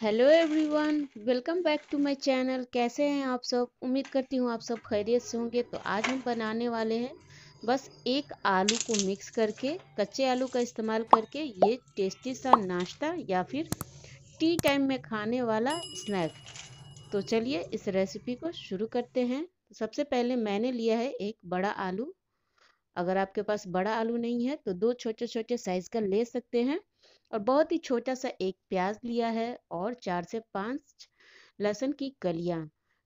hello everyone welcome back to my channel कैसे हैं आप सब उम्मीद करती हूँ आप सब खैरियत से होंगे तो आज हम बनाने वाले हैं बस एक आलू को मिक्स करके कच्चे आलू का इस्तेमाल करके ये टेस्टी सा नाश्ता या फिर टी टाइम में खाने वाला स्नैक तो चलिए इस रेसिपी को शुरू करते हैं सबसे पहले मैंने लिया है एक बड़ा आलू अगर आपके पास बड़ा आलू नहीं है तो दो छोटे छोटे साइज का ले सकते हैं और बहुत ही छोटा सा एक प्याज लिया है और चार से पाँच लहसुन की कलिया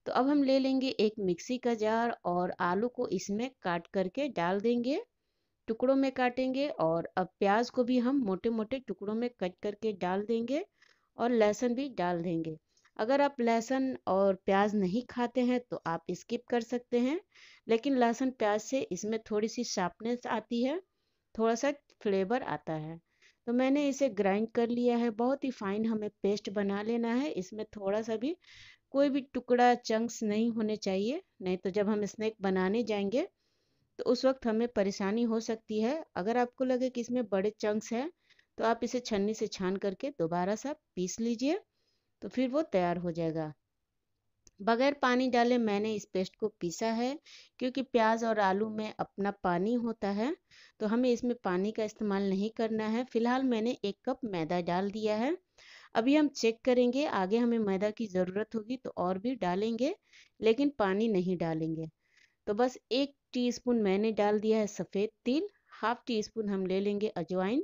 तो अब हम ले लेंगे एक मिक्सी का जार और आलू को इसमें काट करके डाल देंगे टुकड़ों में काटेंगे और अब प्याज को भी हम मोटे मोटे टुकड़ों में कट करके डाल देंगे और लहसुन भी डाल देंगे अगर आप लहसुन और प्याज नहीं खाते हैं तो आप स्किप कर सकते हैं लेकिन लहसुन प्याज से इसमें थोड़ी सी शार्पनेस आती है थोड़ा सा फ्लेवर आता है तो मैंने इसे ग्राइंड कर लिया है बहुत ही फाइन हमें पेस्ट बना लेना है इसमें थोड़ा सा भी कोई भी टुकड़ा चंक्स नहीं होने चाहिए नहीं तो जब हम स्नैक बनाने जाएंगे तो उस वक्त हमें परेशानी हो सकती है अगर आपको लगे कि इसमें बड़े चंक्स हैं तो आप इसे छन्नी से छान करके दोबारा सा पीस लीजिए तो फिर वो तैयार हो जाएगा बगैर पानी डाले मैंने इस पेस्ट को पीसा है क्योंकि प्याज और आलू में अपना पानी होता है तो हमें इसमें पानी का इस्तेमाल नहीं करना है फिलहाल मैंने एक कप मैदा डाल दिया है अभी हम चेक करेंगे आगे हमें मैदा की ज़रूरत होगी तो और भी डालेंगे लेकिन पानी नहीं डालेंगे तो बस एक टीस्पून मैंने डाल दिया है सफ़ेद तिल हाफ टी स्पून हम ले लेंगे अजवाइन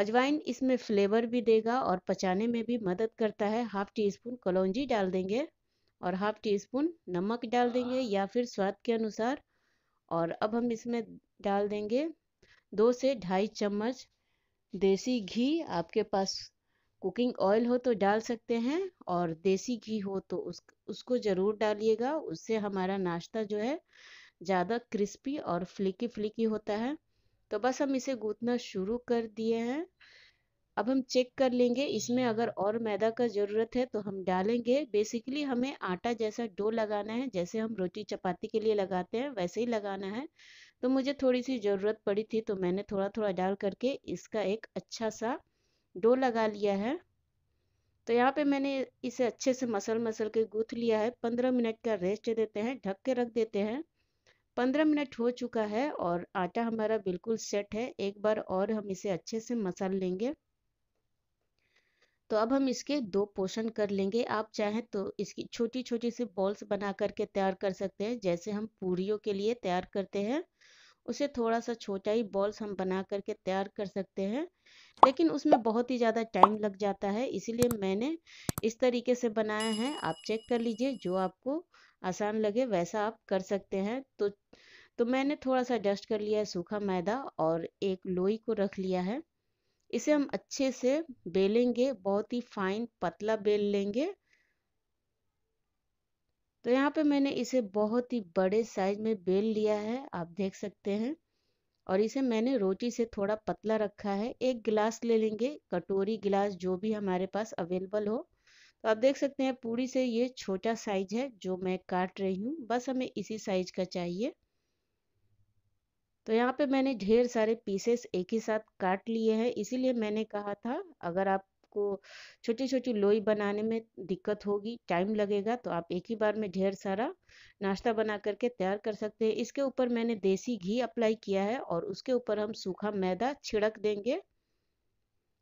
अजवाइन इसमें फ्लेवर भी देगा और पचाने में भी मदद करता है हाफ टी स्पून कलौजी डाल देंगे और हाफ टी स्पून नमक डाल देंगे या फिर स्वाद के अनुसार और अब हम इसमें डाल देंगे दो से ढाई चम्मच देसी घी आपके पास कुकिंग ऑयल हो तो डाल सकते हैं और देसी घी हो तो उस उसको ज़रूर डालिएगा उससे हमारा नाश्ता जो है ज़्यादा क्रिस्पी और फ्लिकी फ्लिकी होता है तो बस हम इसे गूंथना शुरू कर दिए हैं अब हम चेक कर लेंगे इसमें अगर और मैदा का ज़रूरत है तो हम डालेंगे बेसिकली हमें आटा जैसा डो लगाना है जैसे हम रोटी चपाती के लिए लगाते हैं वैसे ही लगाना है तो मुझे थोड़ी सी ज़रूरत पड़ी थी तो मैंने थोड़ा थोड़ा डाल करके इसका एक अच्छा सा डो लगा लिया है तो यहाँ पे मैंने इसे अच्छे से मसल मसल के गूथ लिया है पंद्रह मिनट का रेस्ट देते हैं ढक के रख देते हैं पंद्रह मिनट हो चुका है और आटा हमारा बिल्कुल सेट है एक बार और हम इसे अच्छे से मसल लेंगे तो अब हम इसके दो पोषण कर लेंगे आप चाहें तो इसकी छोटी छोटी सी बॉल्स बना करके तैयार कर सकते हैं जैसे हम पूरियों के लिए तैयार करते हैं उसे थोड़ा सा छोटा ही बॉल्स हम बना करके तैयार कर सकते हैं लेकिन उसमें बहुत ही ज़्यादा टाइम लग जाता है इसीलिए मैंने इस तरीके से बनाया है आप चेक कर लीजिए जो आपको आसान लगे वैसा आप कर सकते हैं तो तो मैंने थोड़ा सा डस्ट कर लिया है सूखा मैदा और एक लोई को रख लिया है इसे हम अच्छे से बेलेंगे बहुत ही फाइन पतला बेल लेंगे तो यहाँ पे मैंने इसे बहुत ही बड़े साइज में बेल लिया है आप देख सकते हैं और इसे मैंने रोटी से थोड़ा पतला रखा है एक गिलास ले लेंगे कटोरी गिलास जो भी हमारे पास अवेलेबल हो तो आप देख सकते हैं पूरी से ये छोटा साइज है जो मैं काट रही हूँ बस हमें इसी साइज का चाहिए तो यहाँ पे मैंने ढेर सारे पीसेस एक ही साथ काट लिए हैं इसीलिए मैंने कहा था अगर आपको छोटी छोटी लोई बनाने में दिक्कत होगी टाइम लगेगा तो आप एक ही बार में ढेर सारा नाश्ता बना करके तैयार कर सकते हैं इसके ऊपर मैंने देसी घी अप्लाई किया है और उसके ऊपर हम सूखा मैदा छिड़क देंगे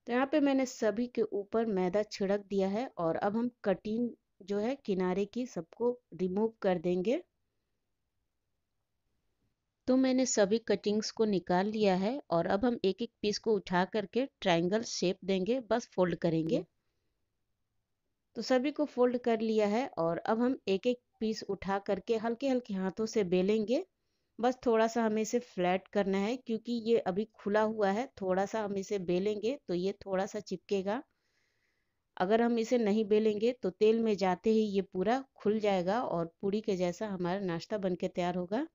तो यहाँ पे मैंने सभी के ऊपर मैदा छिड़क दिया है और अब हम कटिंग जो है किनारे की सबको रिमूव कर देंगे तो मैंने सभी कटिंग्स को निकाल लिया है और अब हम एक एक पीस को उठा करके ट्रायंगल शेप देंगे बस फोल्ड करेंगे तो सभी को फोल्ड कर लिया है और अब हम एक एक पीस उठा करके हल्के हल्के हाथों से बेलेंगे बस थोड़ा सा हमें इसे फ्लैट करना है क्योंकि ये अभी खुला हुआ है थोड़ा सा हम इसे बेलेंगे तो ये थोड़ा सा चिपकेगा अगर हम इसे नहीं बेलेंगे तो तेल में जाते ही ये पूरा खुल जाएगा और पूरी के जैसा हमारा नाश्ता बन के तैयार होगा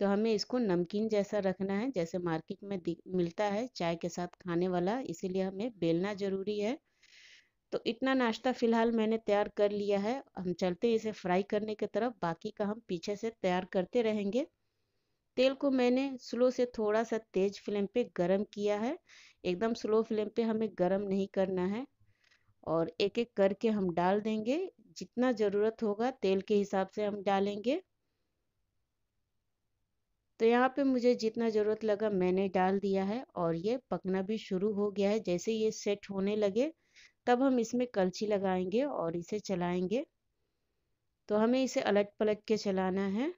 तो हमें इसको नमकीन जैसा रखना है जैसे मार्केट में मिलता है चाय के साथ खाने वाला इसीलिए हमें बेलना ज़रूरी है तो इतना नाश्ता फ़िलहाल मैंने तैयार कर लिया है हम चलते हैं इसे फ्राई करने की तरफ बाकी का हम पीछे से तैयार करते रहेंगे तेल को मैंने स्लो से थोड़ा सा तेज फ्लेम पे गरम किया है एकदम स्लो फ्लेम पे हमें गरम नहीं करना है और एक एक करके हम डाल देंगे जितना ज़रूरत होगा तेल के हिसाब से हम डालेंगे तो यहाँ पे मुझे जितना ज़रूरत लगा मैंने डाल दिया है और ये पकना भी शुरू हो गया है जैसे ये सेट होने लगे तब हम इसमें कलछी लगाएंगे और इसे चलाएंगे तो हमें इसे अलट पलट के चलाना है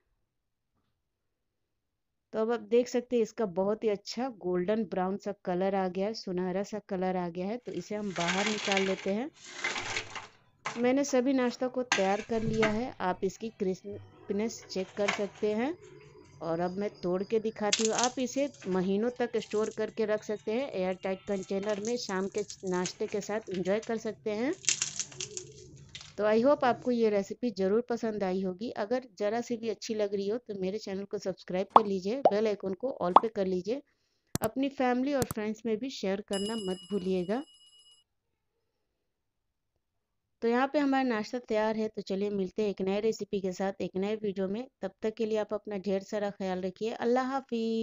तो अब आप देख सकते हैं इसका बहुत ही अच्छा गोल्डन ब्राउन सा कलर आ गया है सुनहरा सा कलर आ गया है तो इसे हम बाहर निकाल लेते हैं मैंने सभी नाश्ता को तैयार कर लिया है आप इसकी क्रिस्पनेस चेक कर सकते हैं और अब मैं तोड़ के दिखाती हूँ आप इसे महीनों तक स्टोर करके रख सकते हैं एयर टाइट कंटेनर में शाम के नाश्ते के साथ इंजॉय कर सकते हैं तो आई होप आपको ये रेसिपी ज़रूर पसंद आई होगी अगर ज़रा सी भी अच्छी लग रही हो तो मेरे चैनल को सब्सक्राइब कर लीजिए बेल आइकन को ऑल पे कर लीजिए अपनी फैमिली और फ्रेंड्स में भी शेयर करना मत भूलिएगा तो यहाँ पे हमारा नाश्ता तैयार है तो चलिए मिलते हैं एक नए रेसिपी के साथ एक नए वीडियो में तब तक के लिए आप अपना ढेर सारा ख्याल रखिए अल्लाह हाफिज़